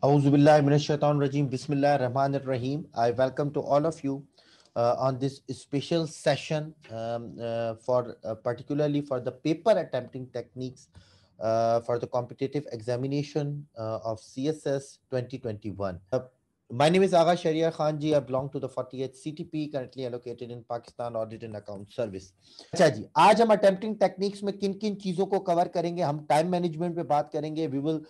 I welcome to all of you uh, on this special session um, uh, for uh, particularly for the paper attempting techniques uh, for the competitive examination uh, of CSS 2021. Uh, My name is Agha Sharia Khan ji. I belong to the 48th CTP currently allocated in Pakistan Audit and Account Service. अच्छा जी आज हम attempting techniques में किन किन चीज़ों को cover करेंगे हम टाइम मैनेजमेंट पे बात करेंगे वी विल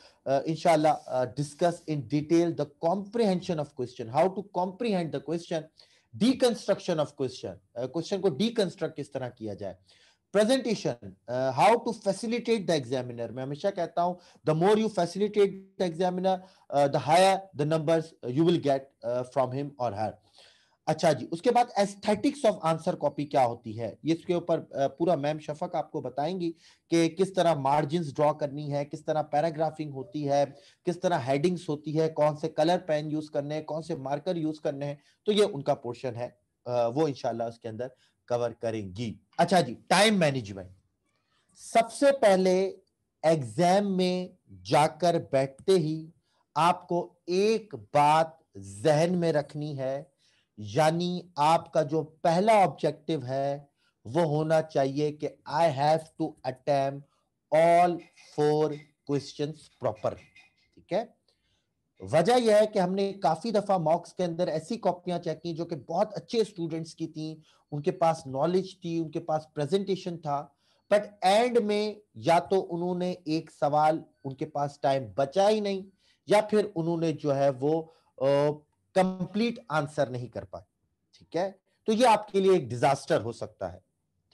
इंशाल्लाह discuss in detail the comprehension of question how to comprehend the question deconstruction of question question को डीकंस्ट्रक्ट किस तरह किया जाए presentation how to facilitate the examiner मैं हमेशा कहता हूं the more you facilitate the examiner the higher the number you will get from him और हर अच्छा जी उसके बाद एस्थेटिक्स ऑफ आंसर कॉपी क्या होती है इसके ऊपर uh, पूरा मैम शफक आपको बताएंगी कि किस तरह मार्जिन ड्रॉ करनी है किस तरह पैराग्राफिंग होती है किस तरह हेडिंग्स होती है कौन से कलर पेन यूज करने हैं कौन से मार्कर यूज करने हैं तो ये उनका पोर्शन है uh, वो इनशाला उसके अंदर कवर करेंगी अच्छा जी टाइम मैनेजमेंट सबसे पहले एग्जाम में जाकर बैठते ही आपको एक बात जहन में रखनी है यानी आपका जो पहला ऑब्जेक्टिव है वो होना चाहिए कि I have to attempt all four questions proper ठीक है वजह यह है कि हमने काफी दफा मॉक्स के अंदर ऐसी कॉपियां चेक की जो कि बहुत अच्छे स्टूडेंट्स की थी उनके पास नॉलेज थी उनके पास प्रेजेंटेशन था बट एंड में या तो उन्होंने एक सवाल उनके पास टाइम बचा ही नहीं या फिर उन्होंने जो है वो कंप्लीट आंसर नहीं कर पाए ठीक है तो ये आपके लिए एक डिजास्टर हो सकता है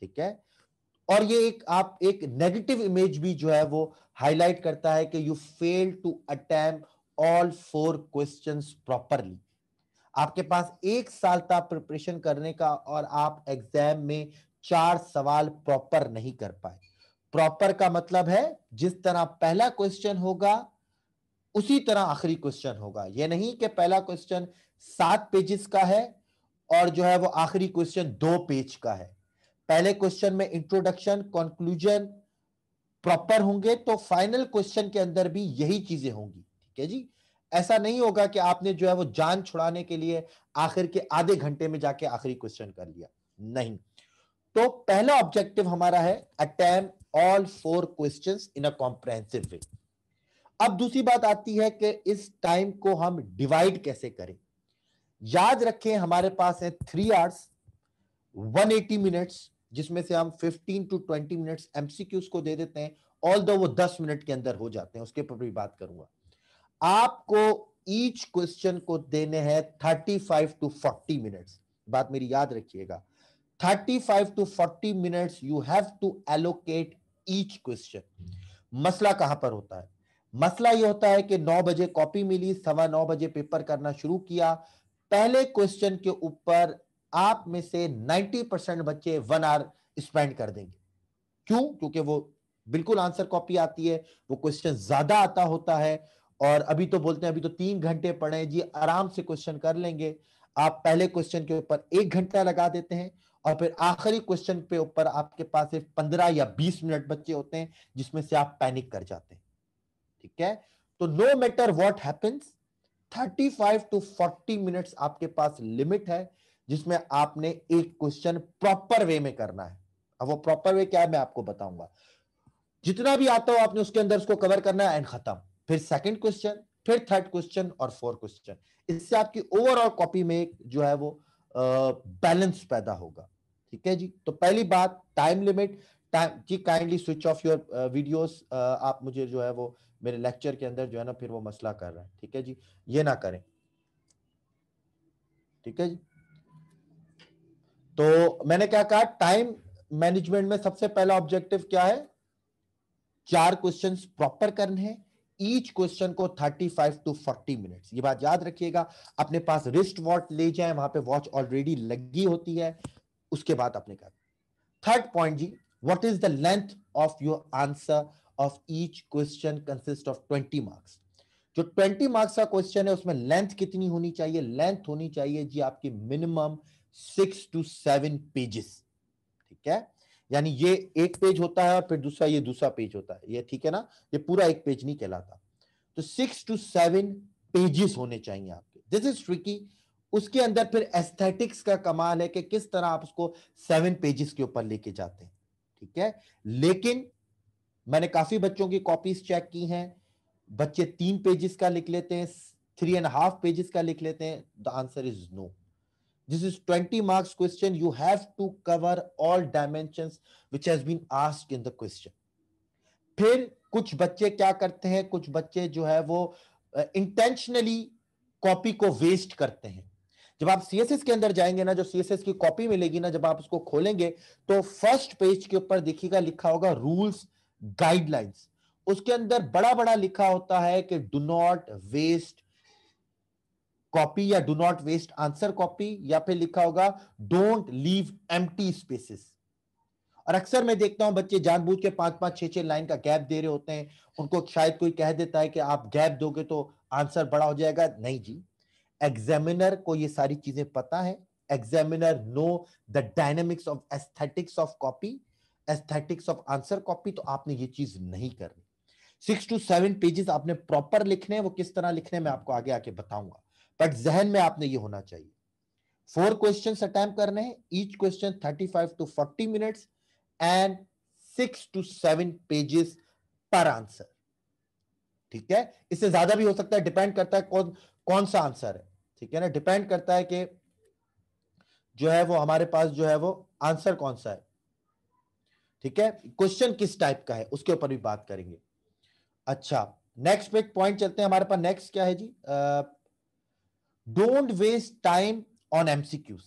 ठीक है और ये एक आप एक नेगेटिव इमेज भी जो है वो हाईलाइट करता है कि you fail to attempt all four question properly आपके पास एक साल था प्रिपरेशन करने का और आप एग्जाम में चार सवाल प्रॉपर नहीं कर पाए प्रॉपर का मतलब है जिस तरह पहला क्वेश्चन होगा उसी तरह आखिरी क्वेश्चन होगा यह नहीं कि पहला क्वेश्चन सात पेजेस का है और जो है वो आखिरी क्वेश्चन दो पेज का है पहले क्वेश्चन में इंट्रोडक्शन कंक्लूजन प्रॉपर होंगे तो फाइनल क्वेश्चन के अंदर भी यही चीजें होंगी ठीक है जी ऐसा नहीं होगा कि आपने जो है वो जान छुड़ाने के लिए आखिर के आधे घंटे में जाके आखिरी क्वेश्चन कर लिया नहीं तो पहला ऑब्जेक्टिव हमारा है attempt all four question in a comprehensive way अब दूसरी बात आती है कि इस टाइम को हम डिवाइड कैसे करें याद रखें हमारे पास है थ्री आवर्स 180 मिनट्स जिसमें से हम 15 टू 20 मिनट्स एमसीक्यूज को दे देते हैं ऑल दो वो 10 मिनट के अंदर हो जाते हैं उसके ऊपर भी बात करूंगा आपको ईच क्वेश्चन को देने हैं 35 टू 40 मिनट्स बात मेरी याद रखिएगा 35 to 40 minutes you have to allocate each question मसला कहां पर होता है मसला यह होता है कि 9 बजे कॉपी मिली सवा नौ बजे पेपर करना शुरू किया पहले क्वेश्चन के ऊपर आप में से 90 परसेंट बच्चे वन आवर स्पेंड कर देंगे क्यों क्योंकि वो बिल्कुल आंसर कॉपी आती है वो क्वेश्चन ज्यादा आता होता है और अभी तो बोलते हैं अभी तो तीन घंटे पढ़े जी आराम से क्वेश्चन कर लेंगे आप पहले क्वेश्चन के ऊपर एक घंटा लगा देते हैं और फिर आखिरी क्वेश्चन पे ऊपर आपके पास सिर्फ पंद्रह या बीस मिनट बच्चे होते हैं जिसमें से आप पैनिक कर जाते हैं ठीक है तो no matter what what thirty five to forty minute आपके पास लिमिट है जिसमें आपने एक क्वेश्चन प्रॉपर वे में करना है अब वो प्रॉपर वे क्या है मैं आपको बताऊंगा जितना भी आता हो आपने उसके अंदर उसको कवर करना है एंड खत्म फिर सेकंड क्वेश्चन फिर थर्ड क्वेश्चन और फोर्थ क्वेश्चन इससे आपकी ओवरऑल कॉपी में जो है वो बैलेंस uh, पैदा होगा ठीक है जी तो पहली बात टाइम लिमिट टाइम जी kindly switch off your videos आप मुझे जो है वो मेरे लेक्चर के अंदर जो है ना फिर वो मसला कर रहा है ठीक है जी ये ना करें ठीक है जी तो मैंने क्या कहा टाइम मैनेजमेंट में सबसे पहला ऑब्जेक्टिव क्या है चार क्वेश्चंस प्रॉपर करने हैं ईच क्वेश्चन को 35 टू 40 मिनट्स ये बात याद रखिएगा अपने पास रिस्ट वॉच ले जाए वहां पे वॉच ऑलरेडी लगी होती है उसके बाद अपने कर थर्ड पॉइंट जी what is the length of your answer of each question consist of 20 marks जो 20 मार्क्स का क्वेश्चन है उसमें लेंथ कितनी होनी चाहिए लेंथ होनी चाहिए जी आपकी minimum six to seven pages ठीक है यानी ये एक पेज होता है और फिर दूसरा ये दूसरा पेज होता है ये ठीक है ना ये पूरा एक पेज नहीं कहलाता तो सिक्स टू सेवन पेजेस होने चाहिए आपके दिस इज ट्रिकी उसके अंदर फिर एस्थेटिक्स का कमाल है कि किस तरह आप उसको सेवन पेजेस के ऊपर लेके जाते हैं ठीक है लेकिन मैंने काफी बच्चों की कॉपीज चेक की हैं बच्चे तीन पेजेस का लिख लेते हैं थ्री एंड हाफ पेजेस का लिख लेते हैं the answer is no this is 20 marks question you have to cover all dimensions which has been asked in the question फिर कुछ बच्चे क्या करते हैं कुछ बच्चे जो है वो इंटेंशनली uh, कॉपी को वेस्ट करते हैं जब आप सीएसएस के अंदर जाएंगे ना जो सीएसएस की कॉपी मिलेगी ना जब आप उसको खोलेंगे तो फर्स्ट पेज के ऊपर देखिएगा लिखा होगा रूल्स गाइडलाइंस उसके अंदर बड़ा बड़ा लिखा होता है कि डू नॉट वेस्ट कॉपी या do not waste answer copy या फिर लिखा होगा डोंट लीव एम्प्टी स्पेसेस और अक्सर मैं देखता हूं बच्चे जानबूझ के पांच पांच छह छह लाइन का गैप दे रहे होते हैं उनको शायद कोई कह देता है कि आप गैप दोगे तो आंसर बड़ा हो जाएगा नहीं जी एग्जामिनर को ये सारी चीजें पता है examiner know the dynamics of aesthetics of copy aesthetics of answer copy तो आपने ये चीज नहीं करनी सिक्स टू सेवन पेजेस आपने प्रॉपर लिखने हैं वो किस तरह लिखने मैं आपको आगे आके बताऊंगा बट जहन में आपने ये होना चाहिए फोर क्वेश्चन अटैम्प करने हैं each question thirty five to forty minute and six to seven pages पर आंसर ठीक है इससे ज्यादा भी हो सकता है डिपेंड करता है कौन कौन सा आंसर है ठीक है ना डिपेंड करता है कि जो है वो हमारे पास जो है वो आंसर कौन सा है ठीक है क्वेश्चन किस टाइप का है उसके ऊपर भी बात करेंगे अच्छा नेक्स्ट पे पॉइंट चलते हैं हमारे पास नेक्स्ट क्या है जी uh, don't waste time on MCQs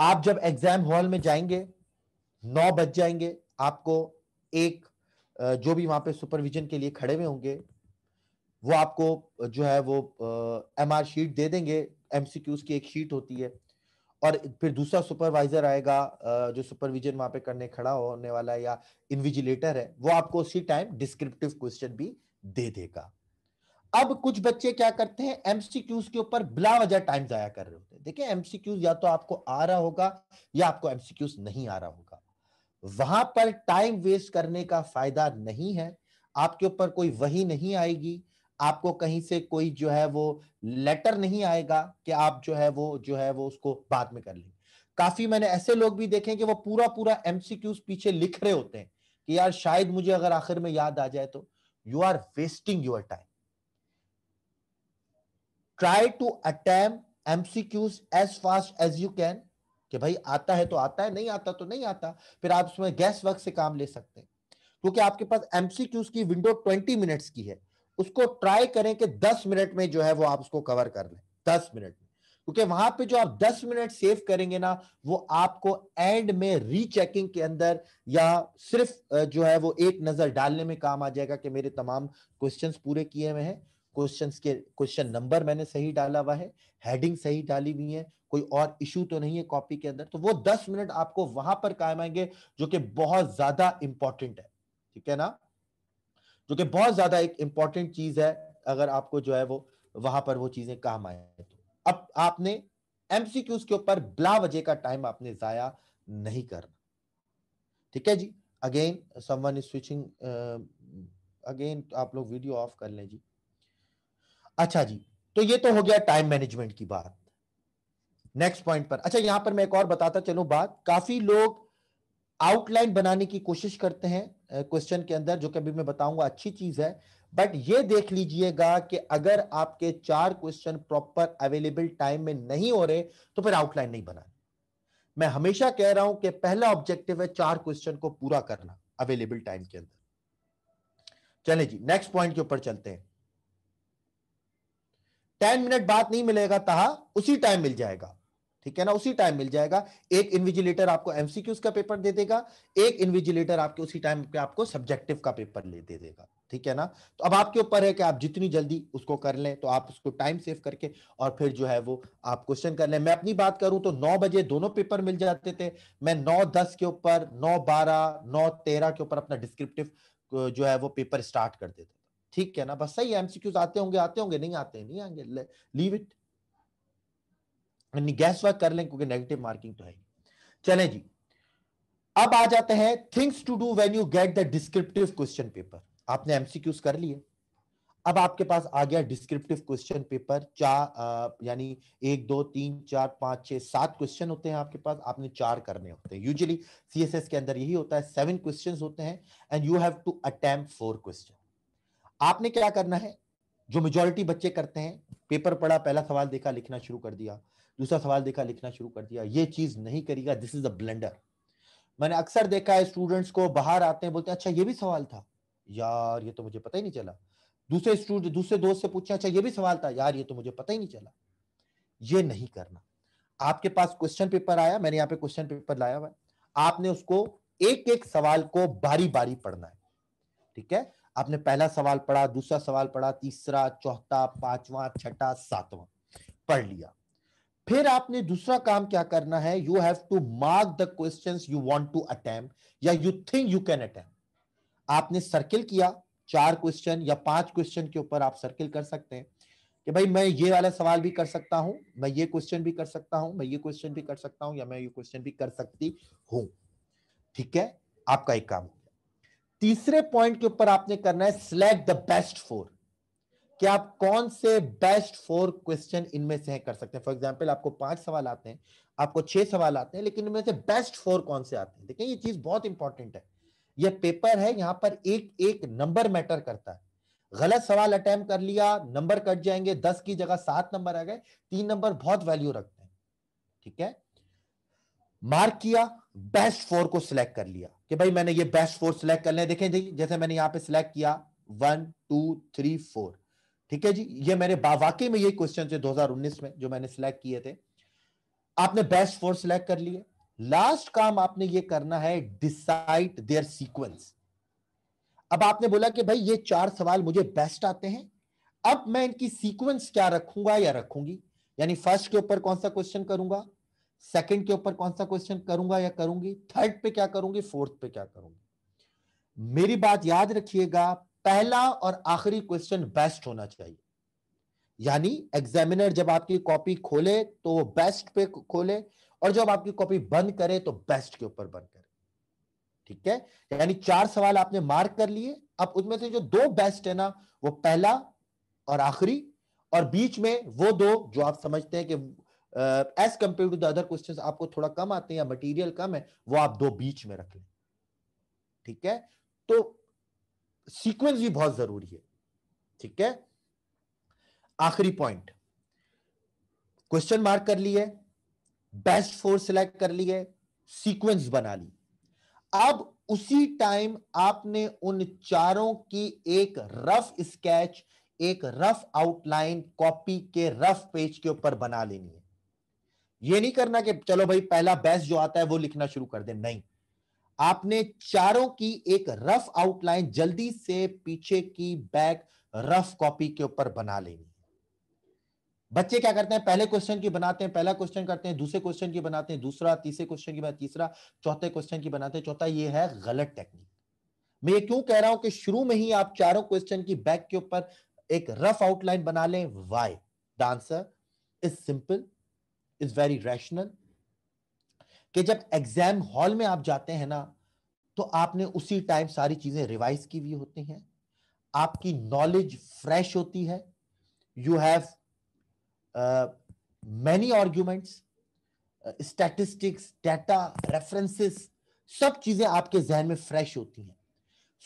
आप जब एग्जाम हॉल में जाएंगे नौ बज जाएंगे आपको एक जो भी वहां पे सुपरविजन के लिए खड़े हुए होंगे वो आपको जो है वो एम आर शीट दे देंगे एमसीक्यूज की एक शीट होती है और फिर दूसरा सुपरवाइजर आएगा जो सुपरविजन वहां पे करने खड़ा होने वाला है या इनविजिलेटर है वो आपको उसी टाइम डिस्क्रिप्टिव क्वेश्चन भी दे देगा अब कुछ बच्चे क्या करते हैं एमसीक्यूज के ऊपर बिला वजह टाइम जाया कर रहे होते हैं देखिए एमसीक्यूज या तो आपको आ रहा होगा या आपको एमसीक्यूज नहीं आ रहा होगा वहां पर टाइम वेस्ट करने का फायदा नहीं है आपके ऊपर कोई वही नहीं आएगी आपको कहीं से कोई जो है वो लेटर नहीं आएगा कि आप जो है वो जो है वो उसको बाद में कर लेंगे काफी मैंने ऐसे लोग भी देखे कि वो पूरा पूरा एमसीक्यूज पीछे लिख रहे होते हैं कि यार शायद मुझे अगर आखिर में याद आ जाए तो you are wasting your time try to MC MCQs as fast as you can कि भाई आता है तो आता है नहीं आता तो नहीं आता फिर आप उसमें गैस वर्क से काम ले सकते हैं क्योंकि आपके पास एमसीक्यूज की विंडो 20 मिनट्स की है उसको ट्राई करें कि 10 मिनट में जो है वो आप उसको कवर कर लें 10 मिनट में क्योंकि वहां पे जो आप 10 मिनट सेव करेंगे ना वो आपको एंड में रीचेकिंग के अंदर या सिर्फ जो है वो एक नजर डालने में काम आ जाएगा कि मेरे तमाम क्वेश्चंस पूरे किए हुए हैं क्वेश्चन के क्वेश्चन नंबर मैंने सही डाला हुआ है हेडिंग सही डाली हुई है कोई और इशू तो नहीं है कॉपी के अंदर तो वो दस मिनट आपको वहां पर कायम आएंगे जो कि बहुत ज्यादा इंपॉर्टेंट है ठीक है ना जो कि बहुत ज्यादा एक इंपॉर्टेंट चीज है अगर आपको जो है वो वहां पर वो चीजें काम आए तो अब आपने एमसीक्यूज के ऊपर ब्ला वजह का टाइम आपने जाया नहीं करना ठीक है जी again someone is switching again आप लोग वीडियो ऑफ कर लें जी अच्छा जी तो ये तो हो गया टाइम मैनेजमेंट की बात नेक्स्ट पॉइंट पर अच्छा यहां पर मैं एक और बताता चलूं बात काफी लोग आउटलाइन बनाने की कोशिश करते हैं क्वेश्चन के अंदर जो कि अभी मैं बताऊंगा अच्छी चीज है बट ये देख लीजिएगा कि अगर आपके चार क्वेश्चन प्रॉपर अवेलेबल टाइम में नहीं हो रहे तो फिर आउटलाइन नहीं बना मैं हमेशा कह रहा हूं कि पहला ऑब्जेक्टिव है चार क्वेश्चन को पूरा करना अवेलेबल टाइम के अंदर चले जी नेक्स्ट पॉइंट के ऊपर चलते हैं टेन मिनट बाद नहीं मिलेगा तहा उसी टाइम मिल जाएगा ठीक है ना उसी टाइम मिल जाएगा एक इन्विजिलेटर आपको एमसीक्यूज का पेपर दे देगा एक इन्विजिलेटर आपके उसी टाइम पे आपको सब्जेक्टिव का पेपर ले दे देगा ठीक है ना तो अब आपके ऊपर है कि आप जितनी जल्दी उसको कर लें तो आप उसको टाइम सेव करके और फिर जो है वो आप क्वेश्चन कर लें मैं अपनी बात करूं तो नौ बजे दोनों पेपर मिल जाते थे मैं नौ दस के ऊपर नौ बारह नौ तेरह के ऊपर अपना डिस्क्रिप्टिव जो है वो पेपर स्टार्ट कर देता ठीक है ना बस सही एमसीक्यूज आते होंगे आते होंगे नहीं आते नहीं आएंगे लीव इट गैस वर्क कर लें क्योंकि नेगेटिव मार्किंग तो है चले जी अब आ जाते हैं things to do when you get the descriptive question paper आपने एमसीक्यूज कर लिए अब आपके पास आ गया डिस्क्रिप्टिव क्वेश्चन पेपर चार यानी एक दो तीन चार पांच छह सात क्वेश्चन होते हैं आपके पास आपने चार करने होते हैं यूजुअली सीएसएस के अंदर यही होता है सेवन क्वेश्चंस होते हैं and you have to attempt four question आपने क्या करना है जो मेजोरिटी बच्चे करते हैं पेपर पढ़ा पहला सवाल देखा लिखना शुरू कर दिया दूसरा सवाल देखा लिखना शुरू कर दिया ये चीज नहीं करेगा दिस इज अ ब्लेंडर मैंने अक्सर देखा है स्टूडेंट्स को बाहर आते हैं बोलते हैं अच्छा ये भी सवाल था यार ये तो मुझे पता ही नहीं चला दूसरे स्टूडेंट दूसरे दोस्त से पूछा अच्छा ये भी सवाल था यार ये तो मुझे पता ही नहीं चला ये नहीं करना आपके पास क्वेश्चन पेपर आया मैंने यहाँ पे क्वेश्चन पेपर लाया हुआ आपने उसको एक एक सवाल को बारी बारी पढ़ना है ठीक है आपने पहला सवाल पढ़ा दूसरा सवाल पढ़ा तीसरा चौथा पांचवा छठा सातवां पढ़ लिया फिर आपने दूसरा काम क्या करना है you have to mark the question you want to attempt या you think you can attempt आपने सर्किल किया चार क्वेश्चन या पांच क्वेश्चन के ऊपर आप सर्किल कर सकते हैं कि भाई मैं ये वाला सवाल भी कर सकता हूं मैं ये क्वेश्चन भी कर सकता हूं मैं ये क्वेश्चन भी कर सकता हूं या मैं ये क्वेश्चन भी कर सकती हूं ठीक है आपका एक काम तीसरे पॉइंट के ऊपर आपने करना है सिलेक्ट द बेस्ट फोर कि आप कौन से बेस्ट फोर क्वेश्चन इनमें से कर सकते हैं फॉर एग्जाम्पल आपको पांच सवाल आते हैं आपको छह सवाल आते हैं लेकिन इनमें से बेस्ट फोर कौन से आते हैं देखिए ये चीज बहुत इंपॉर्टेंट है ये पेपर है यहाँ पर एक एक नंबर मैटर करता है गलत सवाल अटैम्प कर लिया नंबर कट जाएंगे दस की जगह सात नंबर आ गए तीन नंबर बहुत वैल्यू रखते हैं ठीक है मार्क किया बेस्ट फोर को सिलेक्ट कर लिया कि भाई मैंने ये बेस्ट फोर सिलेक्ट कर लिया देखें जी जैसे मैंने यहाँ पे सिलेक्ट किया वन टू थ्री फोर ठीक है जी ये मैंने वाकई में ये क्वेश्चन थे 2019 में जो मैंने सिलेक्ट किए थे आपने बेस्ट फोर सिलेक्ट कर लिए लास्ट काम आपने ये करना है डिसाइड देयर सीक्वेंस अब आपने बोला कि भाई ये चार सवाल मुझे बेस्ट आते हैं अब मैं इनकी सीक्वेंस क्या रखूंगा या रखूंगी यानी फर्स्ट के ऊपर कौन सा क्वेश्चन करूंगा सेकंड के ऊपर कौन सा क्वेश्चन करूंगा या करूंगी थर्ड पे क्या करूंगी फोर्थ पे क्या करूंगी मेरी बात याद रखिएगा पहला और आखिरी क्वेश्चन बेस्ट होना चाहिए यानी एग्जामिनर जब आपकी कॉपी खोले तो बेस्ट पे खोले और जब आपकी कॉपी बंद करे तो बेस्ट के ऊपर बंद करे ठीक है यानी चार सवाल आपने मार्क कर लिए अब उसमें से जो दो बेस्ट है ना वो पहला और आखिरी और बीच में वो दो जो आप समझते हैं कि as compare to the other question आपको थोड़ा कम आते हैं या मटीरियल कम है वो आप दो बीच में रख लें ठीक है तो सीक्वेंस भी बहुत जरूरी है ठीक है आखिरी पॉइंट क्वेश्चन मार्क कर लिए बेस्ट फोर सिलेक्ट कर लिए सीक्वेंस बना ली अब उसी टाइम आपने उन चारों की एक रफ स्केच एक रफ आउटलाइन कॉपी के रफ पेज के ऊपर बना लेनी है ये नहीं करना कि चलो भाई पहला बेस्ट जो आता है वो लिखना शुरू कर दे नहीं आपने चारों की एक रफ आउटलाइन जल्दी से पीछे की बैक रफ कॉपी के ऊपर बना लेनी बच्चे क्या करते हैं पहले क्वेश्चन की बनाते हैं पहला क्वेश्चन करते हैं दूसरे क्वेश्चन की बनाते हैं दूसरा तीसरे क्वेश्चन की बनाते तीसरा चौथे क्वेश्चन की बनाते हैं चौथा ये है गलत टेक्निक मैं ये क्यों कह रहा हूं कि शुरू में ही आप चारों क्वेश्चन की बैक के ऊपर एक रफ आउटलाइन बना लें why the answer is simple is very rational कि जब एग्जाम हॉल में आप जाते हैं ना तो आपने उसी टाइम सारी चीजें रिवाइज की हुई होती हैं आपकी नॉलेज फ्रेश होती है you have many arguments statistics data references सब चीजें आपके जहन में फ्रेश होती हैं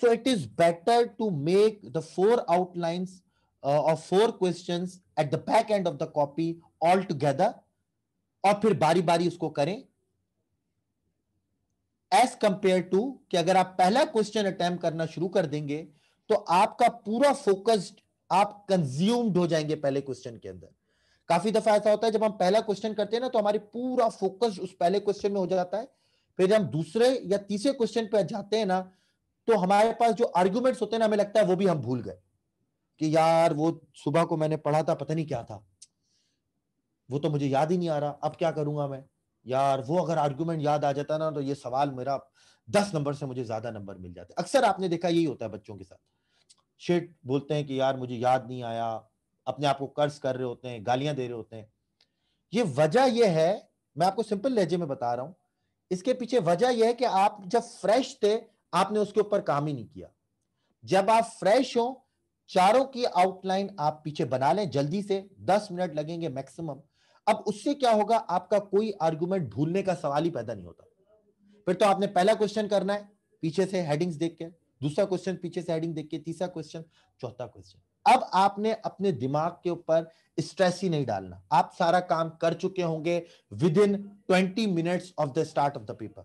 so it is better to make the four outlines और four questions at the back end of the copy all together और फिर बारी बारी उसको करें एज कंपेयर टू कि अगर आप पहला क्वेश्चन अटेम्प्ट करना शुरू कर देंगे तो आपका पूरा फोकस्ड आप कंज्यूम्ड हो जाएंगे पहले क्वेश्चन के अंदर काफी दफा ऐसा होता है जब हम पहला क्वेश्चन करते हैं ना तो हमारी पूरा फोकस उस पहले क्वेश्चन में हो जाता है फिर हम दूसरे या तीसरे क्वेश्चन पर जाते हैं ना तो हमारे पास जो आर्ग्यूमेंट्स होते हैं ना हमें लगता है वो भी हम भूल गए कि यार वो सुबह को मैंने पढ़ा था पता नहीं क्या था वो तो मुझे याद ही नहीं आ रहा अब क्या करूंगा मैं यार वो अगर आर्ग्यूमेंट याद आ जाता ना तो ये सवाल मेरा दस नंबर से मुझे ज्यादा नंबर मिल जाते अक्सर आपने देखा यही होता है बच्चों के साथ शेट बोलते हैं कि यार मुझे याद नहीं आया अपने आप को कर्ज कर रहे होते हैं गालियां दे रहे होते हैं ये वजह यह है मैं आपको सिंपल लहजे में बता रहा हूं इसके पीछे वजह यह है कि आप जब फ्रेश थे आपने उसके ऊपर काम ही नहीं किया जब आप फ्रेश हो चारों की आउटलाइन आप पीछे बना लें जल्दी से दस मिनट लगेंगे मैक्सिमम अब उससे क्या होगा आपका कोई आर्गुमेंट भूलने का सवाल ही पैदा नहीं होता फिर तो आपने पहला क्वेश्चन करना है पीछे से हेडिंग्स देख के दूसरा क्वेश्चन पीछे से हेडिंग देख के तीसरा क्वेश्चन चौथा क्वेश्चन अब आपने अपने दिमाग के ऊपर स्ट्रेस ही नहीं डालना आप सारा काम कर चुके होंगे within twenty minutes of the start of the paper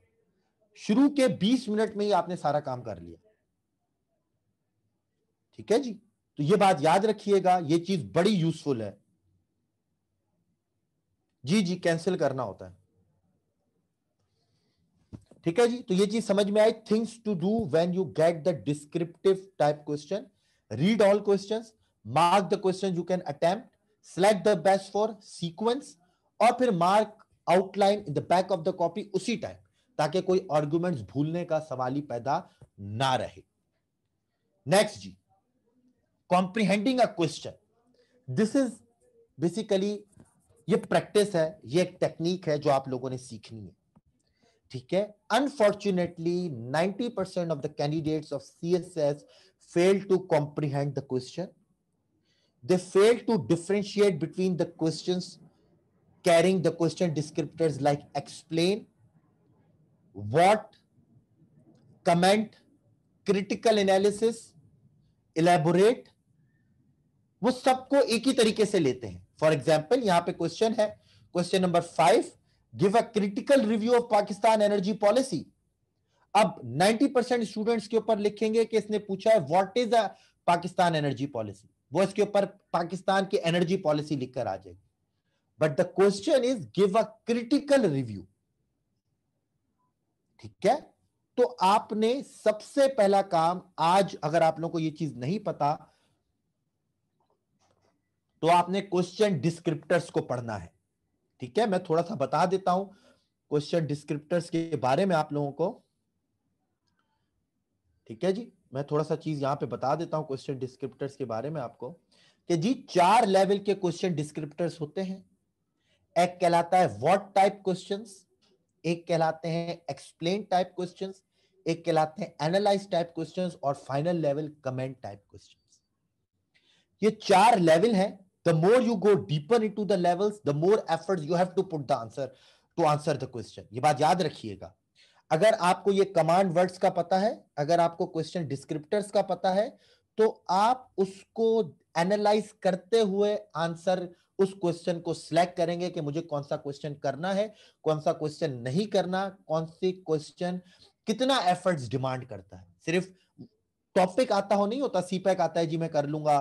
शुरू के बीस मिनट में ही आपने सारा काम कर लिया ठीक है जी तो ये बात याद रखिएगा ये चीज बड़ी यूजफुल है जी जी कैंसिल करना होता है ठीक है जी तो ये चीज समझ में आई things to do when you get the descriptive type question read all questions mark the question you can attempt select the best for sequence और फिर mark outline in the back of the copy उसी time ताकि कोई argument भूलने का सवाल ही पैदा ना रहे नेक्स्ट जी comprehending a question this is basically ये प्रैक्टिस है ये एक टेक्निक है जो आप लोगों ने सीखनी है ठीक है unfortunately 90% percent of the candidate of C S S fail to comprehend the question they fail to differentiate between the question carrying the question descriptors like explain what comment critical analysis elaborate वो सबको एक ही तरीके से लेते हैं for example यहाँ पे question है question number five give a critical review of Pakistan energy policy अब 90 परसेंट स्टूडेंट्स के ऊपर लिखेंगे कि इसने पूछा है what is a Pakistan energy policy वो इसके ऊपर पाकिस्तान की एनर्जी पॉलिसी लिखकर आ जाएगी but the question is give a critical review ठीक है तो आपने सबसे पहला काम आज अगर आप लोगों को ये चीज नहीं पता तो आपने क्वेश्चन डिस्क्रिप्टर्स को पढ़ना है ठीक है मैं थोड़ा सा बता देता हूं क्वेश्चन डिस्क्रिप्टर्स के बारे में आप लोगों को ठीक है जी मैं थोड़ा सा चीज यहां पे बता देता हूं क्वेश्चन डिस्क्रिप्टर्स के बारे में आपको कि जी चार लेवल के क्वेश्चन डिस्क्रिप्टर्स होते हैं एक कहलाता है व्हाट टाइप क्वेश्चंस एक कहलाते हैं एक्सप्लेन टाइप क्वेश्चंस एक कहलाते हैं एनालाइज टाइप क्वेश्चंस और final level comment type questions ये चार लेवल हैं the more you go deeper into the levels the more efforts you have to put the answer to answer the question ये बात याद रखिएगा अगर आपको ये कमांड वर्ड्स का पता है अगर आपको क्वेश्चन डिस्क्रिप्टर्स का पता है तो आप उसको एनालाइज करते हुए आंसर उस क्वेश्चन को सिलेक्ट करेंगे कि मुझे कौन सा क्वेश्चन करना है कौन सा क्वेश्चन नहीं करना कौन सी क्वेश्चन कितना एफर्ट्स डिमांड करता है सिर्फ टॉपिक आता हो नहीं होता सीपैक आता है जी मैं कर लूंगा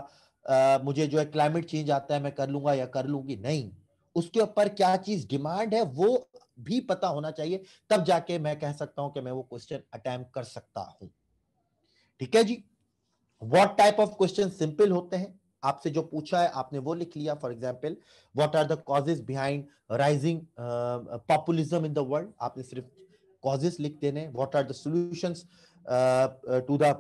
आ, मुझे जो है क्लाइमेट चेंज आता है मैं कर लूंगा या कर लूंगी नहीं उसके ऊपर क्या चीज डिमांड है वो भी पता होना चाहिए तब जाके मैं कह सकता हूं कि मैं वो क्वेश्चन अटैम्प कर सकता हूं ठीक है जी what type of question simple होते हैं आपसे जो पूछा है आपने वो लिख लिया for example what are the causes behind rising populism in the world आपने सिर्फ कॉजेस लिख देने what are the to the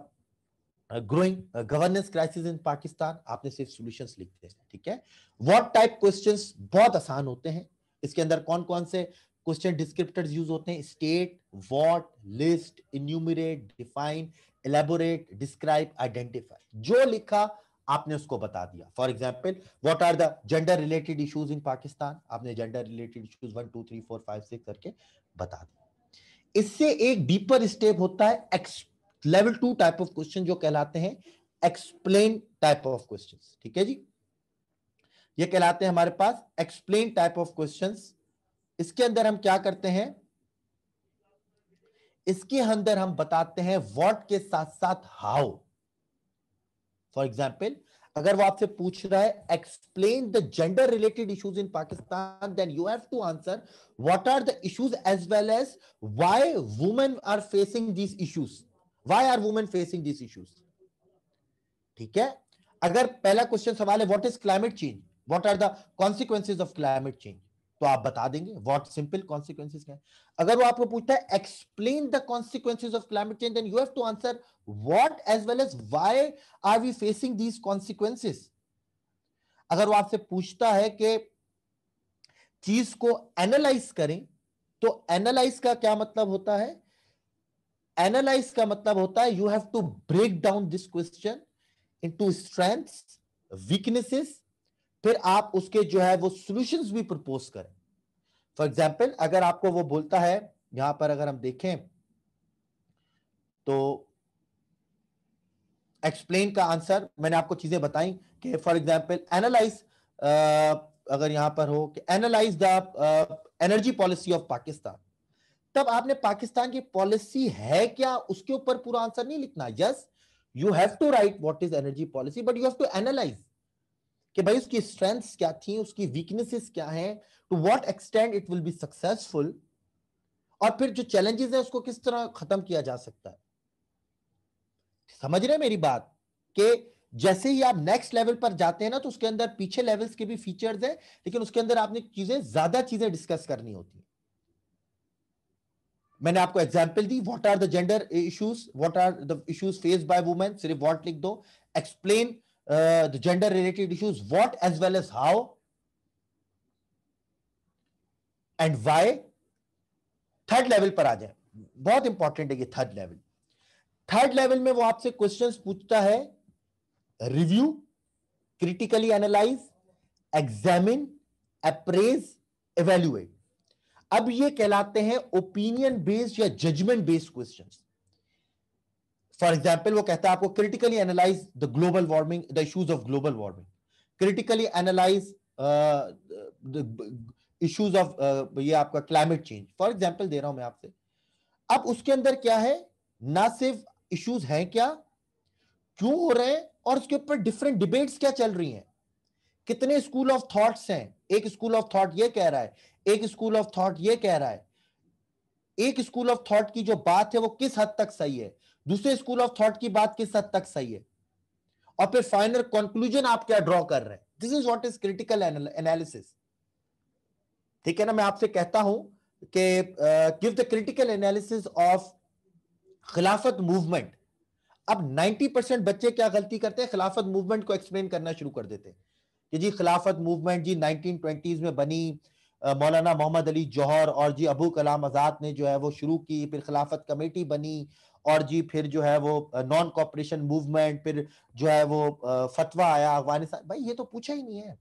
growing governance crisis in Pakistan आपने सिर्फ सोल्यूशन लिख दिए ठीक है वॉट टाइप क्वेश्चन बहुत आसान होते हैं इसके अंदर कौन कौन से क्वेश्चन डिस्क्रिप्टर यूज होते हैं state what list enumerate define elaborate describe identify जो लिखा आपने उसको बता दिया for example what are the gender related issues in Pakistan आपने gender related issues one two three four five six करके बता दिया इससे एक डीपर स्टेप होता है x level two type of question जो कहलाते हैं एक्सप्लेन टाइप ऑफ क्वेश्चन ठीक है जी ये कहलाते हैं हमारे पास एक्सप्लेन टाइप ऑफ क्वेश्चन इसके अंदर हम क्या करते हैं इसके अंदर हम बताते हैं वॉट के साथ साथ हाउ फॉर एग्जाम्पल अगर वो आपसे पूछ रहा है explain the gender related issues in Pakistan then you have to answer what are the issues as well as why women are facing these issues why are women facing this issues ठीक है अगर पहला क्वेश्चन सवाल है what is climate change what are the consequences of climate change तो आप बता देंगे व्हाट सिंपल कॉन्सिक्वेंसिस क्या है अगर वो आपको पूछता है explain the consequences of climate change then you have to answer what as well as why are we facing these consequences अगर वो आपसे पूछता है कि चीज को एनालाइज करें तो एनालाइज का क्या मतलब होता है एनालाइज का मतलब होता है you have to break down this question into strengths weaknesses फिर आप उसके जो है वो सॉल्यूशंस भी प्रपोज करें फॉर एग्जाम्पल अगर आपको वो बोलता है यहां पर अगर हम देखें तो एक्सप्लेन का आंसर मैंने आपको चीजें बताई कि फॉर एग्जाम्पल एनालाइज अगर यहां पर हो कि analyze the energy policy of Pakistan तब आपने पाकिस्तान की पॉलिसी है क्या उसके ऊपर पूरा आंसर नहीं लिखना yes you have to write what is energy policy but you have to analyze कि भाई उसकी स्ट्रेंथ्स क्या थी उसकी वीकनेसेस क्या हैं to what extent it will be successful और फिर जो चैलेंजेस है उसको किस तरह खत्म किया जा सकता है समझ रहे मेरी बात कि जैसे ही आप नेक्स्ट लेवल पर जाते हैं ना तो उसके अंदर पीछे लेवल्स के भी फीचर्स हैं लेकिन उसके अंदर आपने चीजें ज्यादा चीजें डिस्कस करनी होती है मैंने आपको एग्जाम्पल दी what are the gender issues what are the issues face by women सिर्फ वॉट लिख दो explain the gender related issues what as well as how and why third level पर आ जाए बहुत इंपॉर्टेंट है ये थर्ड लेवल थर्ड लेवल में वो आपसे क्वेश्चंस पूछता है review critically analyze examine appraise evaluate अब ये कहलाते हैं ओपिनियन बेस्ड या judgement based question for example वो कहता है आपको critically analyze the global warming the issues of global warming critically analyze issues of ये आपका क्लाइमेट चेंज फॉर एग्जाम्पल दे रहा हूं मैं आपसे अब उसके अंदर क्या है ना सिर्फ इश्यूज हैं क्या क्यों हो रहे हैं और उसके ऊपर डिफरेंट डिबेट्स क्या चल रही हैं कितने स्कूल ऑफ थॉट्स हैं एक स्कूल ऑफ थॉट ये कह रहा है एक स्कूल ऑफ थॉट ये कह रहा है एक स्कूल ऑफ थॉट की जो बात है वो किस हद तक सही है दूसरे स्कूल ऑफ थॉट की बात किस हद तक सही है और फिर फाइनल कंक्लूजन आप क्या ड्रॉ कर रहे हैं this is what is critical analysis ठीक है ना मैं आपसे कहता हूं कि give the critical analysis of Khilafat movement अब 90 परसेंट बच्चे क्या गलती करते हैं खिलाफत मूवमेंट को एक्सप्लेन करना शुरू कर देते हैं कि जी खिलाफत मूवमेंट जी 1920s में बनी मौलाना मोहम्मद अली जौहर और जी अबू कलाम आज़ाद ने जो है वो शुरू की फिर खिलाफत कमेटी बनी और जी फिर जो है वो नॉन कॉपरेशन मूवमेंट फिर जो है वो फतवा आया अफगानिस्तान भाई ये तो पूछा ही नहीं है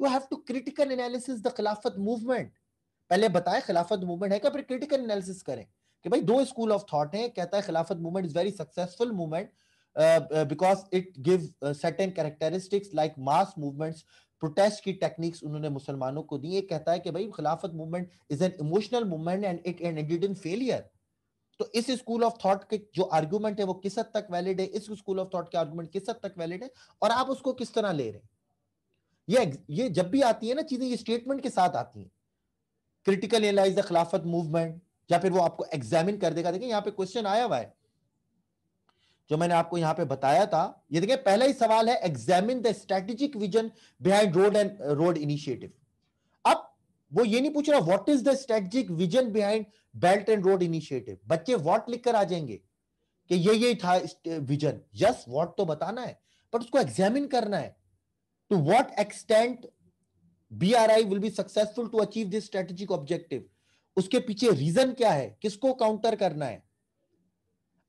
you have to critical analysis the Khilafat movement पहले बताए खिलाफत मूवमेंट है क्या फिर क्रिटिकल एनालिसिस करें कि भाई दो स्कूल ऑफ थॉट है कहता है Khilafat movement is very successful movement because it give certain characteristics like mass movements protest की टेक्निक्स उन्होंने मुसलमानों को दी ये कहता है कि भाई Khilafat movement is an emotional movement and it and it failure तो इस स्कूल ऑफ थॉट के जो आर्ग्यूमेंट है वो किस हद तक वैलिड है इस स्कूल ऑफ थॉट के आर्गूमेंट किस हद तक वैलिड है और आप उसको किस तरह ले रहे हैं ये ये जब भी आती है ना चीजें ये स्टेटमेंट के साथ आती हैं critical analyze the Khilafat movement या फिर वो आपको एग्जामिन कर देगा देखिए यहाँ पे क्वेश्चन आया हुआ है जो मैंने आपको यहां पे बताया था ये देखिए पहला ही सवाल है examine the strategic vision behind road and road initiative अब वो ये नहीं पूछ रहा what is the strategic vision behind belt and road initiative बच्चे व्हाट लिखकर आ जाएंगे कि ये ये था विजन यस व्हाट तो बताना है पर उसको एग्जामिन करना है to what extent BRI will be successful to achieve this strategic objective उसके पीछे रीजन क्या है किसको काउंटर करना है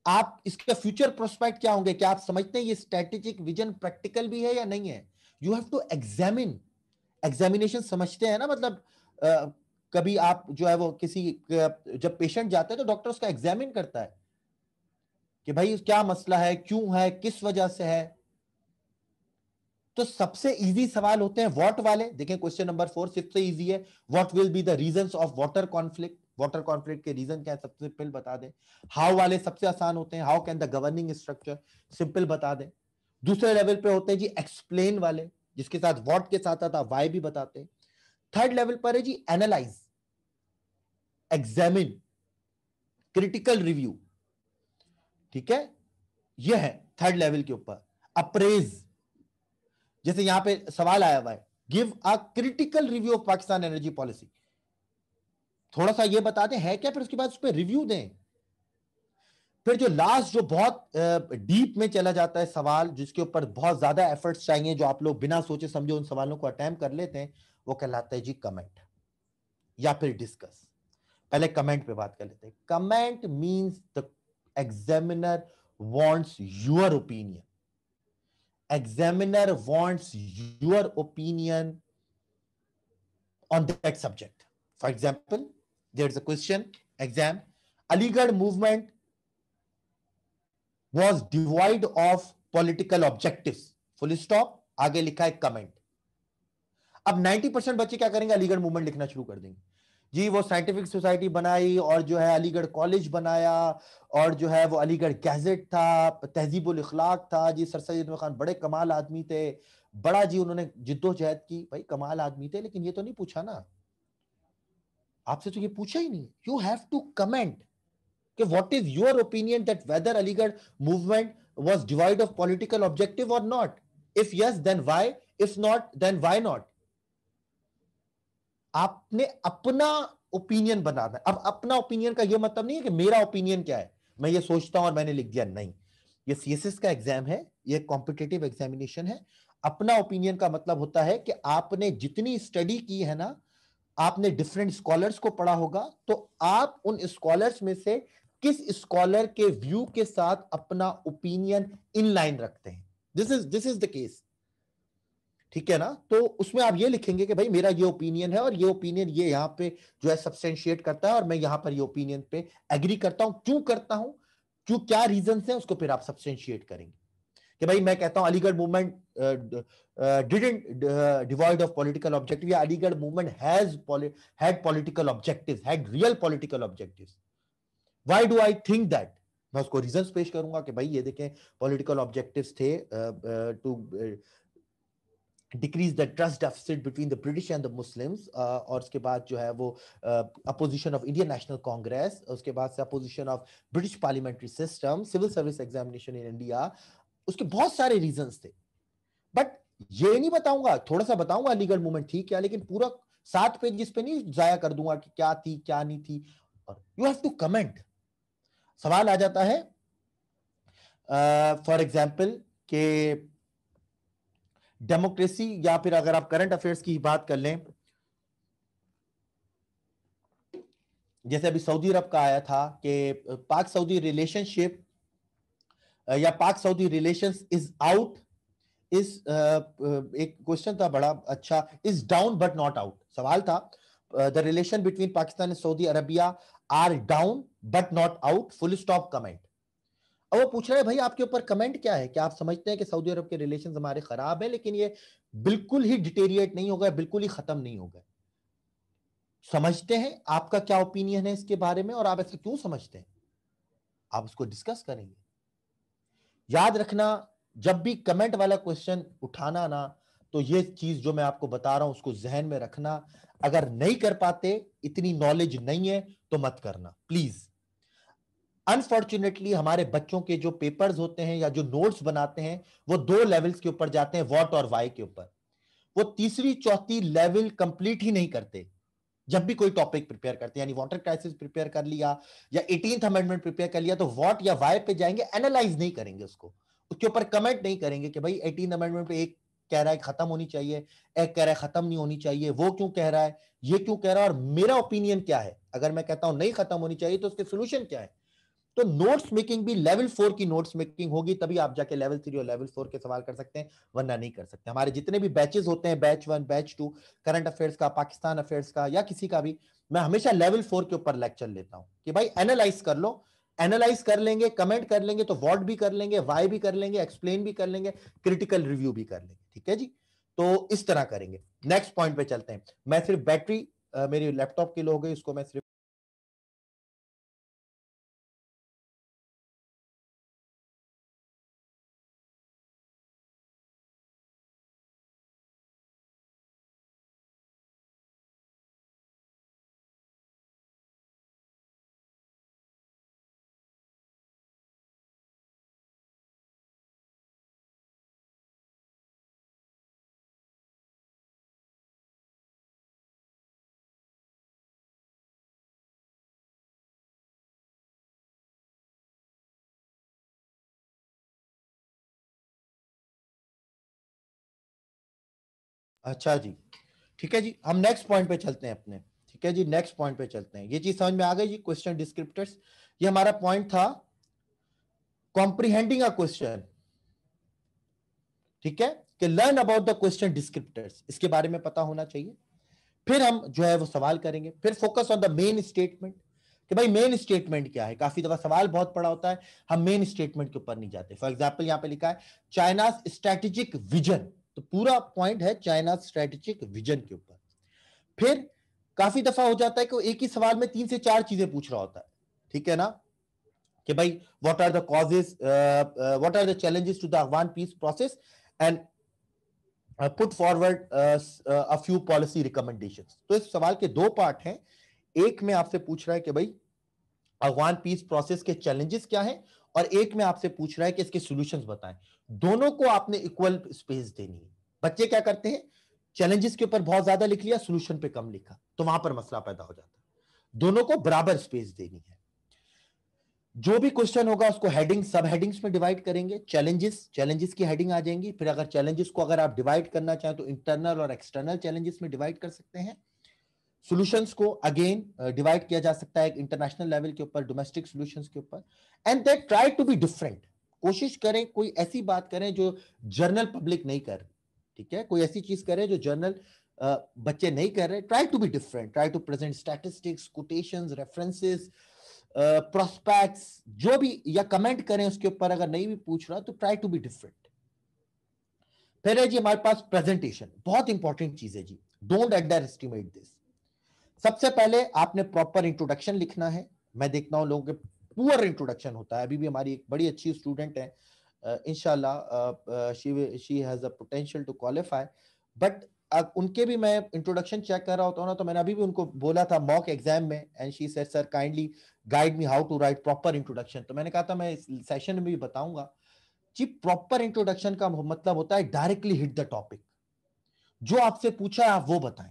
आप इसका फ्यूचर प्रोस्पेक्ट क्या होंगे क्या आप समझते हैं ये स्ट्रेटेजिक विजन प्रैक्टिकल भी है या नहीं है you have to examine examination समझते हैं ना मतलब आ, कभी आप जो है वो किसी जब पेशेंट जाते हैं तो डॉक्टर उसका एग्जामिन करता है कि भाई क्या मसला है क्यों है किस वजह से है तो सबसे इजी सवाल होते हैं वॉट वाले देखें क्वेश्चन नंबर फोर सबसे इजी है what will be the reason of water conflict water conflict के रीजन क्या है सबसे सिंपल बता दें हाउ वाले सबसे आसान होते हैं how can the governing structure simple बता दें दूसरे लेवल पे होते हैं जी एक्सप्लेन वाले जिसके साथ वॉट के साथ आता वाई भी बताते हैं थर्ड लेवल पर है जी एनालाइज एग्जामिन क्रिटिकल रिव्यू ठीक है यह है थर्ड लेवल के ऊपर अप्रेज जैसे यहां पे सवाल आया हुआ है give a critical review of Pakistan energy policy थोड़ा सा ये बता दें है क्या फिर उसके बाद उस पर रिव्यू दें फिर जो लास्ट जो बहुत डीप में चला जाता है सवाल जिसके ऊपर बहुत ज्यादा एफर्ट्स चाहिए जो आप लोग बिना सोचे समझे उन सवालों को अटैम्प कर लेते हैं वो कहलाता है जी कमेंट या फिर डिस्कस पहले कमेंट पे बात कर लेते हैं comment means the examiner wants your opinion examiner wants your opinion on that subject for example there's a question exam aligarh movement was devoid of political objectives full stop आगे लिखा है comment अब 90 percent बच्चे क्या करेंगे Aligarh movement लिखना शुरू कर देंगे जी वो साइंटिफिक सोसाइटी बनाई और जो है अलीगढ़ कॉलेज बनाया और जो है वो अलीगढ़ गैजेट था तहजीबुल इखलाक था जी सर सैद खान बड़े कमाल आदमी थे बड़ा जी उन्होंने जिद्दोजहद की भाई कमाल आदमी थे लेकिन ये तो नहीं पूछा ना आपसे तो ये पूछा ही नहीं यू हैव टू कमेंट कि what is your opinion that whether Aligarh movement was devoid of political objective और not if yes then why if not then why not आपने अपना ओपिनियन बनाना है अब अपना ओपिनियन का ये मतलब नहीं है कि मेरा ओपिनियन क्या है मैं ये सोचता हूं और मैंने लिख दिया नहीं ये सीएसएस का एग्जाम है ये कॉम्पिटेटिव एग्जामिनेशन है अपना ओपिनियन का मतलब होता है कि आपने जितनी स्टडी की है ना आपने डिफरेंट स्कॉलर्स को पढ़ा होगा तो आप उन स्कॉलर्स में से किस स्कॉलर के व्यू के साथ अपना ओपिनियन इन लाइन रखते हैं this is this is the case ठीक है ना तो उसमें आप ये लिखेंगे कि भाई मेरा ये ओपिनियन है और ये ओपिनियन ये यहाँ पे जो है सब्सटेंशिएट करता है और मैं यहाँ पर ये ओपिनियन पे एग्री करता हूँ क्यों करता हूं क्यों क्या रीजन है उसको फिर आप सब्सटेंशिएट करेंगे कि भाई मैं कहता हूँ Aligarh movement didn't devoid of political objective या Aligarh movement has had political objective had real political objective why do I think that मैं उसको रीजन पेश करूंगा कि भाई ये देखें पॉलिटिकल ऑब्जेक्टिव थे to decrease the trust deficit between the British and the Muslims और उसके बाद जो है वो अपोजिशन ऑफ इंडियन नेशनल कांग्रेस उसके बाद से opposition of British parliamentary system civil service examination in India उसके बहुत सारे रीजंस थे बट ये नहीं बताऊंगा थोड़ा सा बताऊंगा अलीगढ़ मूवमेंट थी क्या लेकिन पूरा सात पेज जिस पे नहीं जाया कर दूंगा कि क्या थी क्या नहीं थी और यू हैव टू कमेंट सवाल आ जाता है फॉर uh, एग्जाम्पल के डेमोक्रेसी या फिर अगर आप करंट अफेयर्स की बात कर लें जैसे अभी सऊदी अरब का आया था कि पाक सऊदी रिलेशनशिप या पाक सऊदी रिलेशन इज आउट इस एक क्वेश्चन था बड़ा अच्छा is down but not out सवाल था the relation between Pakistan and Saudi Arabia are down but not out full stop comment अब वो पूछ रहे हैं भाई आपके ऊपर कमेंट क्या है क्या आप समझते हैं कि सऊदी अरब के रिलेशन हमारे खराब है लेकिन ये बिल्कुल ही डिटेरिएट नहीं हो गए बिल्कुल ही खत्म नहीं हो गए समझते हैं आपका क्या ओपिनियन है इसके बारे में और आप ऐसा क्यों समझते हैं आप उसको डिस्कस करेंगे याद रखना जब भी कमेंट वाला क्वेश्चन उठाना ना तो ये चीज जो मैं आपको बता रहा हूं उसको जहन में रखना अगर नहीं कर पाते इतनी नॉलेज नहीं है तो मत करना प्लीज अनफॉर्चुनेटली हमारे बच्चों के जो पेपर्स होते हैं या जो नोट्स बनाते हैं वो दो लेवल्स के ऊपर जाते हैं वॉट और वाई के ऊपर वो तीसरी चौथी लेवल कंप्लीट ही नहीं करते जब भी कोई टॉपिक प्रिपेयर करते हैं यानी वाटर क्राइसिस प्रिपेयर कर लिया या एटीन अमेंडमेंट प्रिपेयर कर लिया तो वॉट या वाई पे जाएंगे एनालाइज नहीं करेंगे उसको उसके ऊपर कमेंट नहीं करेंगे कि भाई एटीन अमेंडमेंट पे एक कह रहा है खत्म होनी चाहिए एक कह रहा है खत्म नहीं होनी चाहिए वो क्यों कह रहा है ये क्यों कह रहा है और मेरा ओपिनियन क्या है अगर मैं कहता हूं नहीं खत्म होनी चाहिए तो उसके सोल्यूशन क्या है तो नोट्स मेकिंग भी लेवल फोर की नोट्स मेकिंग होगी तभी आप जाके लेवल थ्री और लेवल फोर के सवाल कर सकते हैं वरना नहीं कर सकते हमारे जितने भी बैचेस होते हैं batch one batch two current affairs का पाकिस्तान अफेयर्स का या किसी का भी मैं हमेशा लेवल फोर के ऊपर लेक्चर लेता हूँ कि भाई एनालाइज कर लो एनालाइज कर लेंगे कमेंट कर लेंगे तो वॉट भी कर लेंगे वाई भी कर लेंगे एक्सप्लेन भी कर लेंगे क्रिटिकल रिव्यू भी कर लेंगे ठीक है जी तो इस तरह करेंगे नेक्स्ट पॉइंट पे चलते हैं मैं सिर्फ बैटरी मेरी लैपटॉप की लो हो गई उसको मैं सिर्फ अच्छा जी ठीक है जी हम नेक्स्ट पॉइंट पे चलते हैं अपने ठीक है जी नेक्स्ट पॉइंट पे चलते हैं ये चीज समझ में आ गई जी क्वेश्चन डिस्क्रिप्टर्स ये हमारा पॉइंट था कॉम्प्रीहेंडिंग अ क्वेश्चन ठीक है कि learn about the question descriptors इसके बारे में पता होना चाहिए फिर हम जो है वो सवाल करेंगे फिर focus on the main statement कि भाई मेन स्टेटमेंट क्या है काफी दफा सवाल बहुत पड़ा होता है हम मेन स्टेटमेंट के ऊपर नहीं जाते फॉर एग्जाम्पल यहां पे लिखा है चाइनाज स्ट्रेटेजिक विजन तो पूरा पॉइंट है चाइना स्ट्रेटेजिक विजन के ऊपर फिर काफी दफा हो जाता है कि एक ही सवाल में तीन से चार चीजें पूछ रहा होता है ठीक है ना कि भाई what are the causes what are the challenges to the Afghan peace process and put forward a few policy recommendation तो इस सवाल के दो पार्ट हैं एक में आपसे पूछ रहा है कि भाई अफगान पीस प्रोसेस के चैलेंजेस क्या हैं और एक में आपसे पूछ रहा है कि इसके सोल्यूशन बताएं दोनों को आपने इक्वल स्पेस देनी है बच्चे क्या करते हैं चैलेंजेस के ऊपर बहुत ज्यादा लिख लिया सोल्यूशन पे कम लिखा तो वहां पर मसला पैदा हो जाता है दोनों को बराबर स्पेस देनी है जो भी क्वेश्चन होगा उसको हेडिंग सब हेडिंग्स में डिवाइड करेंगे चैलेंजेस चैलेंजेस की हेडिंग आ जाएंगी फिर अगर चैलेंजेस को अगर आप डिवाइड करना चाहें तो इंटरनल और एक्सटर्नल चैलेंजेस में डिवाइड कर सकते हैं सॉल्यूशंस को अगेन डिवाइड किया जा सकता है इंटरनेशनल लेवल के ऊपर डोमेस्टिक सॉल्यूशंस के ऊपर and they try to be different कोशिश करें कोई ऐसी बात करें जो जर्नल पब्लिक नहीं कर रही ठीक है कोई ऐसी चीज करें जो जर्नल बच्चे नहीं कर रहे try to be different try to present statistics quotation references prospects जो भी या कमेंट करें उसके ऊपर अगर नहीं भी पूछ रहा तो ट्राई टू बी डिफरेंट फिर है जी हमारे पास प्रेजेंटेशन बहुत इंपॉर्टेंट चीज है जी डोंट अंडर एस्टिमेट दिस सबसे पहले आपने प्रॉपर इंट्रोडक्शन लिखना है मैं देखता हूं लोगों के पुअर इंट्रोडक्शन होता है अभी भी हमारी एक बड़ी अच्छी स्टूडेंट है इनशाला she has a potential to qualify but अब उनके भी मैं इंट्रोडक्शन चेक कर रहा होता हूँ ना तो मैंने अभी भी उनको बोला था मॉक एग्जाम में and she said sir kindly guide me how to write proper introduction तो मैंने कहा था मैं इस सेशन में भी बताऊंगा जी प्रॉपर इंट्रोडक्शन का मतलब होता है डायरेक्टली हिट द टॉपिक जो आपसे पूछा है आप वो बताएं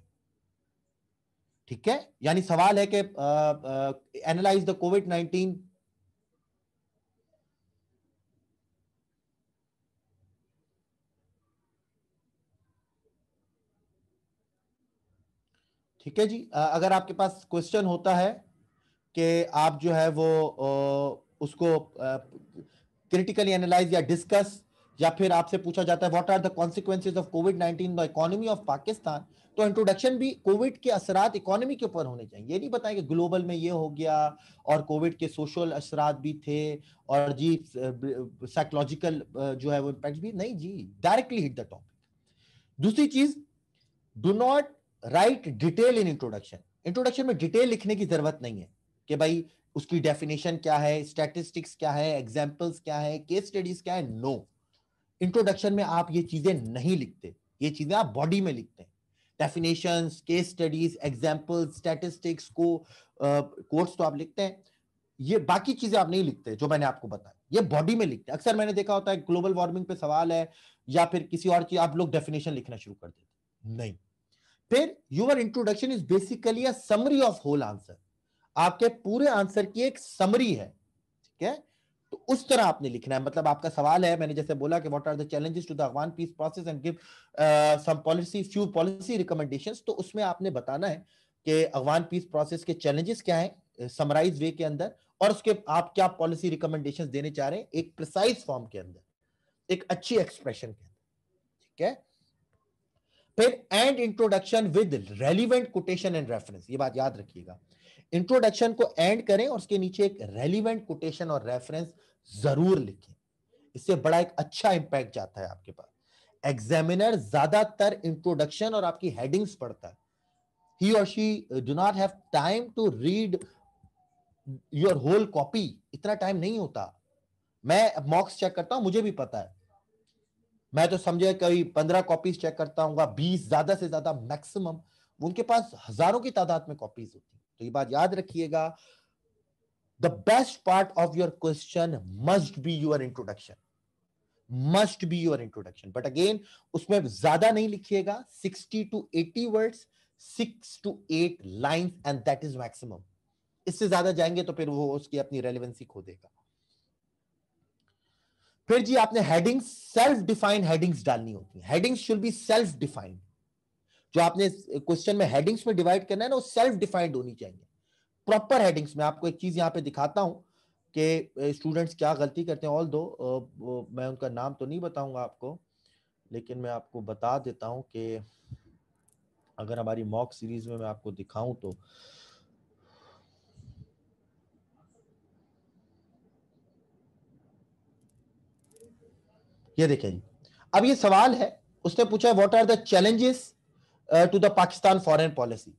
ठीक है यानी सवाल है कि एनालाइज द कोविड नाइनटीन ठीक है जी अगर आपके पास क्वेश्चन होता है कि आप जो है वो उसको क्रिटिकली एनालाइज या डिस्कस या फिर आपसे पूछा जाता है what are the consequences of COVID nineteen the economy of Pakistan तो इंट्रोडक्शन भी कोविड के असरात इकोनॉमी के ऊपर होने चाहिए ये नहीं बताएं कि ग्लोबल में ये हो गया और कोविड के सोशल असरात भी थे और जी साइकोलॉजिकल जो है वो इम्पैक्ट भी नहीं जी डायरेक्टली हिट द टॉपिक दूसरी चीज do not write detail in introduction introduction में डिटेल लिखने की जरूरत नहीं है कि भाई उसकी डेफिनेशन क्या है स्टैटिस्टिक्स क्या है एग्जाम्पल्स क्या है केस स्टडीज क्या है नो no. इंट्रोडक्शन में आप ये चीजें नहीं लिखते ये चीजें आप बॉडी में लिखते हैं definition case studies examples statistics को कोर्स uh, तो आप लिखते हैं ये बाकी चीजें आप नहीं लिखते जो मैंने आपको बताया ये बॉडी में लिखते हैं अक्सर मैंने देखा होता है ग्लोबल वार्मिंग पे सवाल है या फिर किसी और चीज आप लोग डेफिनेशन लिखना शुरू कर देते नहीं फिर your introduction is basically a summary of whole answer आपके पूरे आंसर की एक समरी है ठीक है तो उस तरह आपने लिखना है मतलब आपका सवाल है मैंने जैसे बोला कि what are the challenges to the Afghan peace process and give some policy few policy recommendation तो उसमें आपने बताना है कि अफगान पीस प्रोसेस के चैलेंजेस क्या हैं समराइज वे के अंदर और उसके आप क्या पॉलिसी रिकमेंडेशन देने चाह रहे हैं एक प्रिसाइज फॉर्म के अंदर एक अच्छी एक्सप्रेशन के अंदर ठीक है फिर and introduction with relevant quotation and reference ये बात याद रखिएगा इंट्रोडक्शन को एंड करें और उसके नीचे एक रेलिवेंट कोटेशन और रेफरेंस जरूर लिखें इससे बड़ा एक अच्छा इंपैक्ट जाता है आपके पास एग्जामिनर ज्यादातर इंट्रोडक्शन और आपकी हेडिंग्स पढ़ता है ही और she do not have time to read your whole copy इतना टाइम नहीं होता मैं मॉक्स चेक करता हूं मुझे भी पता है मैं तो समझे कभी पंद्रह कॉपीज चेक करता हूँ बीस ज्यादा से ज्यादा मैक्सिमम उनके पास हजारों की तादाद में कॉपीज होती है तो ये बात याद रखिएगा the best part of your question must be your introduction must be your introduction but again उसमें ज्यादा नहीं लिखिएगा sixty to eighty words six to eight lines and that is maximum इससे ज्यादा जाएंगे तो फिर वो उसकी अपनी रेलिवेंसी खो देगा फिर जी आपने हेडिंग्स सेल्फ डिफाइंड हेडिंग्स डालनी होती है headings should be self defined जो आपने क्वेश्चन में हेडिंग्स में डिवाइड करना है ना वो सेल्फ डिफाइंड होनी चाहिए प्रॉपर हेडिंग्स में आपको एक चीज यहाँ पे दिखाता हूं कि स्टूडेंट्स क्या गलती करते हैं ऑल दो मैं उनका नाम तो नहीं बताऊंगा आपको लेकिन मैं आपको बता देता हूं कि अगर हमारी मॉक सीरीज में मैं आपको दिखाऊं तो ये देखेंगे अब ये सवाल है उसने पूछा what are the challenges to the Pakistan foreign policy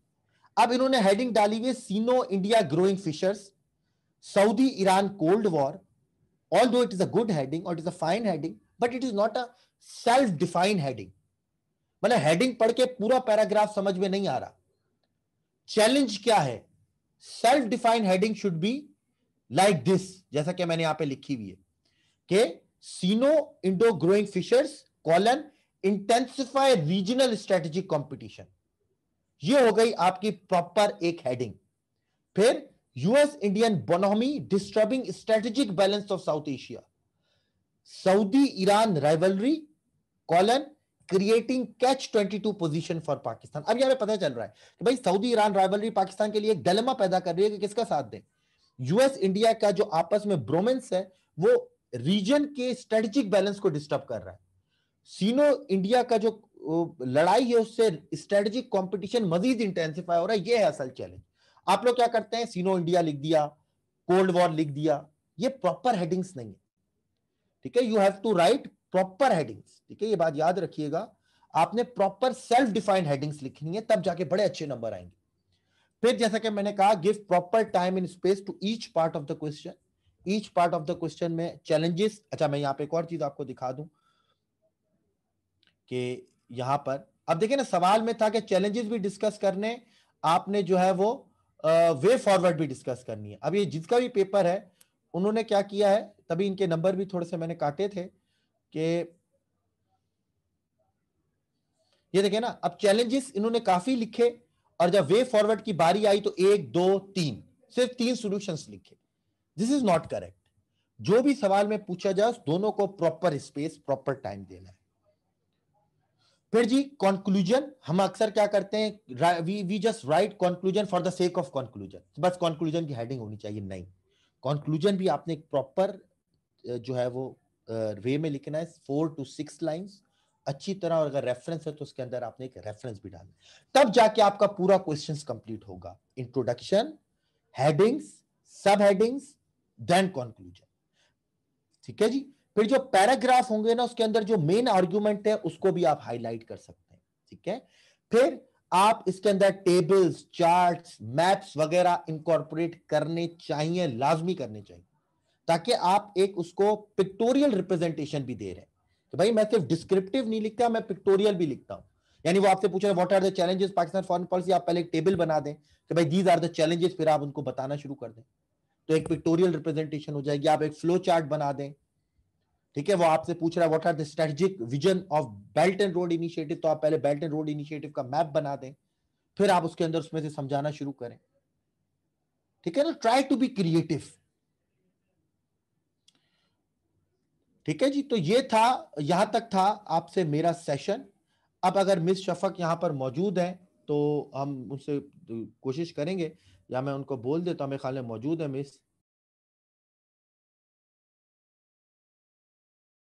अब इन्होंने हेडिंग डाली हुई Sino India growing fissures Saudi Iran cold war although it is a good heading और it is a fine heading but it is not a self defined heading मतलब heading पढ़ के पूरा paragraph समझ में नहीं आ रहा चैलेंज क्या है self defined heading should be like this जैसा कि मैंने यहां पे लिखी हुई है कि Sino Indo growing fissures colon intensify regional strategic competition ये हो गई आपकी प्रॉपर एक हेडिंग फिर US Indian bonhomie disturbing strategic balance of South Asia Saudi Iran rivalry colon creating catch 22 position for Pakistan अब यहां पे पता चल रहा है कि भाई सऊदी ईरान राइवलरी पाकिस्तान के लिए एक डलमा पैदा कर रही है कि किसका साथ दें यूएस इंडिया का जो आपस में ब्रोमेंस है वो रीजन के स्ट्रेटेजिक बैलेंस को डिस्टर्ब कर रहा है सीनो इंडिया का जो लड़ाई है उससे स्ट्रेटेजिक कंपटीशन मजीद इंटेंसिफाई हो रहा है ये है असल चैलेंज आप लोग क्या करते हैं सीनो इंडिया लिख दिया कोल्ड वॉर लिख दिया ये प्रॉपर हेडिंग्स नहीं है ठीक है you have to write proper headings ठीक है ये बात याद रखिएगा आपने प्रॉपर सेल्फ डिफाइंड हेडिंग्स लिखनी है तब जाके बड़े अच्छे नंबर आएंगे फिर जैसा कि मैंने कहा give proper time in space to each part of the question each part of the question में चैलेंजेस अच्छा मैं यहाँ पे एक और चीज आपको दिखा दूं कि यहाँ पर अब देखिए ना सवाल में था कि चैलेंजेस भी डिस्कस करने आपने जो है वो वे uh, फॉरवर्ड भी डिस्कस करनी है अब ये जिसका भी पेपर है उन्होंने क्या किया है तभी इनके नंबर भी थोड़े से मैंने काटे थे कि ये देखे ना अब चैलेंजेस इन्होंने काफी लिखे और जब वे फॉरवर्ड की बारी आई तो एक दो तीन सिर्फ तीन सोल्यूशन लिखे दिस इज नॉट करेक्ट जो भी सवाल में पूछा जाए दोनों को प्रॉपर स्पेस प्रॉपर टाइम देना है फिर जी कॉन्क्लूजन हम अक्सर क्या करते हैं we we just write conclusion for the sake of conclusion बस कॉन्क्लूजन की हेडिंग होनी चाहिए नहीं कॉन्क्लूजन भी आपने एक प्रॉपर जो है वो वे में लिखना है फोर टू सिक्स लाइंस अच्छी तरह और अगर रेफरेंस है तो उसके अंदर आपने एक रेफरेंस भी डालना तब जाके आपका पूरा क्वेश्चन कंप्लीट होगा introduction headings subheadings then conclusion ठीक है जी फिर जो पैराग्राफ होंगे ना उसके अंदर जो मेन आर्ग्यूमेंट है उसको भी आप हाईलाइट कर सकते हैं ठीक है फिर आप इसके अंदर टेबल्स चार्ट्स मैप्स वगैरह इंकॉर्पोरेट करने चाहिए लाजमी करने चाहिए ताकि आप एक उसको पिक्टोरियल रिप्रेजेंटेशन भी दे रहे हैं कि तो भाई मैं सिर्फ डिस्क्रिप्टिव नहीं लिखता मैं पिक्टोरियल भी लिखता हूं यानी वो आपसे पूछ रहे what are the challenges Pakistan foreign policy आप पहले एक टेबल बना दें कि तो भाई दीज आर द चैलेंजेस फिर आप उनको बताना शुरू कर दें तो एक पिक्टोरियल रिप्रेजेंटेशन हो जाएगी आप एक फ्लो चार्ट बना दें ठीक है वो आपसे पूछ रहा है what are the strategic vision of belt and road initiative तो आप पहले बेल्ट एंड रोड इनिशिएटिव का मैप बना दें फिर आप उसके अंदर उसमें से समझाना शुरू करें ठीक है ना ट्राई टू बी क्रिएटिव ठीक है जी तो ये था यहां तक था आपसे मेरा सेशन अब अगर मिस शफक यहां पर मौजूद है तो हम उनसे कोशिश करेंगे या मैं उनको बोल देता हूँ मेरे ख्याल में मौजूद है मिस